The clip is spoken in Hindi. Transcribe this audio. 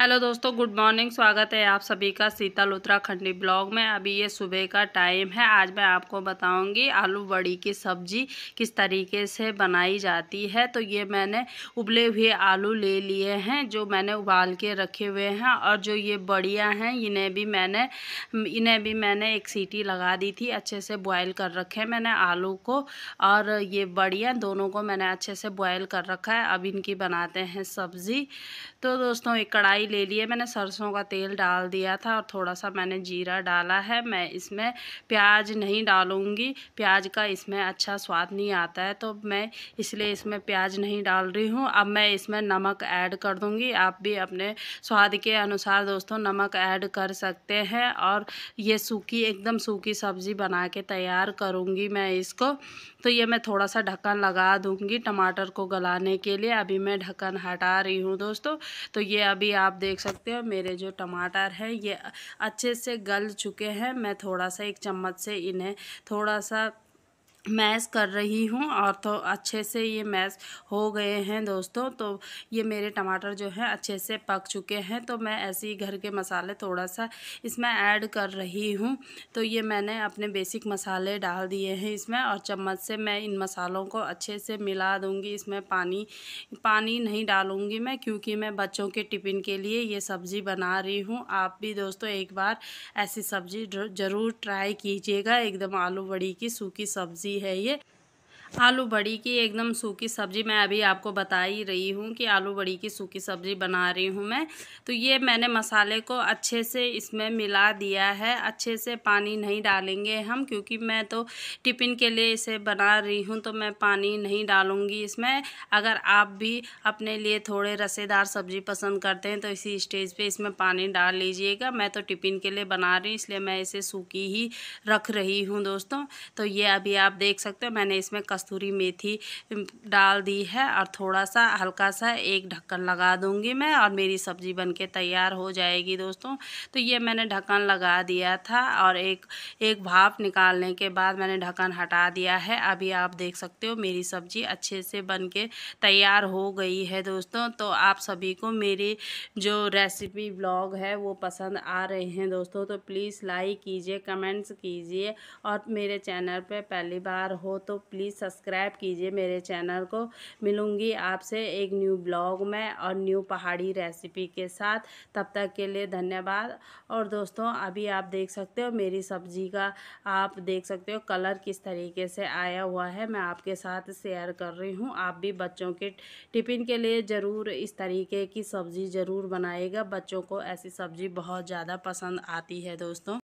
हेलो दोस्तों गुड मॉर्निंग स्वागत है आप सभी का शीतल उत्तराखंडी ब्लॉग में अभी ये सुबह का टाइम है आज मैं आपको बताऊंगी आलू बड़ी की सब्जी किस तरीके से बनाई जाती है तो ये मैंने उबले हुए आलू ले लिए हैं जो मैंने उबाल के रखे हुए हैं और जो ये बड़िया हैं इन्हें भी मैंने इन्हें भी मैंने एक सीटी लगा दी थी अच्छे से बॉयल कर रखे मैंने आलू को और ये बड़िया दोनों को मैंने अच्छे से बॉयल कर रखा है अब इनकी बनाते हैं सब्ज़ी तो दोस्तों एक कढ़ाई ले लिए मैंने सरसों का तेल डाल दिया था और थोड़ा सा मैंने जीरा डाला है मैं इसमें प्याज नहीं डालूँगी प्याज का इसमें अच्छा स्वाद नहीं आता है तो मैं इसलिए इसमें प्याज नहीं डाल रही हूँ अब मैं इसमें नमक ऐड कर दूँगी आप भी अपने स्वाद के अनुसार दोस्तों नमक ऐड कर सकते हैं और ये सूखी एकदम सूखी सब्ज़ी बना के तैयार करूँगी मैं इसको तो ये मैं थोड़ा सा ढक्कन लगा दूँगी टमाटर को गलाने के लिए अभी मैं ढक्कन हटा रही हूँ दोस्तों तो ये अभी आप देख सकते हो मेरे जो टमाटर है ये अच्छे से गल चुके हैं मैं थोड़ा सा एक चम्मच से इन्हें थोड़ा सा मैस कर रही हूँ और तो अच्छे से ये मैस हो गए हैं दोस्तों तो ये मेरे टमाटर जो हैं अच्छे से पक चुके हैं तो मैं ऐसे ही घर के मसाले थोड़ा सा इसमें ऐड कर रही हूँ तो ये मैंने अपने बेसिक मसाले डाल दिए हैं इसमें और चम्मच से मैं इन मसालों को अच्छे से मिला दूँगी इसमें पानी पानी नहीं डालूँगी मैं क्योंकि मैं बच्चों के टिफ़िन के लिए ये सब्ज़ी बना रही हूँ आप भी दोस्तों एक बार ऐसी सब्ज़ी ज़रूर ट्राई कीजिएगा एकदम आलू बड़ी की सूखी सब्ज़ी है ये आलू बड़ी की एकदम सूखी सब्ज़ी मैं अभी आपको बता ही रही हूँ कि आलू बड़ी की सूखी सब्ज़ी बना रही हूँ मैं तो ये मैंने मसाले को अच्छे से इसमें मिला दिया है अच्छे से पानी नहीं डालेंगे हम क्योंकि मैं तो टिफ़िन के लिए इसे बना रही हूँ तो मैं पानी नहीं डालूँगी इसमें अगर आप भी अपने लिए थोड़े रसेदार सब्ज़ी पसंद करते हैं तो इसी स्टेज पर इसमें पानी डाल लीजिएगा मैं तो टिफ़िन के लिए बना रही हूँ इसलिए मैं इसे सूखी ही रख रही हूँ दोस्तों तो ये अभी आप देख सकते हो मैंने इसमें कस्तूरी मेथी डाल दी है और थोड़ा सा हल्का सा एक ढक्कन लगा दूंगी मैं और मेरी सब्ज़ी बन के तैयार हो जाएगी दोस्तों तो ये मैंने ढक्कन लगा दिया था और एक एक भाप निकालने के बाद मैंने ढक्कन हटा दिया है अभी आप देख सकते हो मेरी सब्ज़ी अच्छे से बन के तैयार हो गई है दोस्तों तो आप सभी को मेरी जो रेसिपी ब्लॉग है वो पसंद आ रहे हैं दोस्तों तो प्लीज़ लाइक कीजिए कमेंट्स कीजिए और मेरे चैनल पर पहली बार हो तो प्लीज़ सब्सक्राइब कीजिए मेरे चैनल को मिलूँगी आपसे एक न्यू ब्लॉग में और न्यू पहाड़ी रेसिपी के साथ तब तक के लिए धन्यवाद और दोस्तों अभी आप देख सकते हो मेरी सब्जी का आप देख सकते हो कलर किस तरीके से आया हुआ है मैं आपके साथ शेयर कर रही हूँ आप भी बच्चों के टिफ़िन के लिए ज़रूर इस तरीके की सब्ज़ी ज़रूर बनाएगा बच्चों को ऐसी सब्ज़ी बहुत ज़्यादा पसंद आती है दोस्तों